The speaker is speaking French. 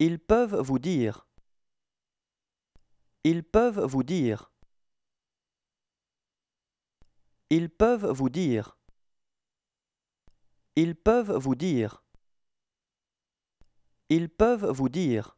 Ils peuvent vous dire. Ils peuvent vous dire. Ils peuvent vous dire. Ils peuvent vous dire. Ils peuvent vous dire.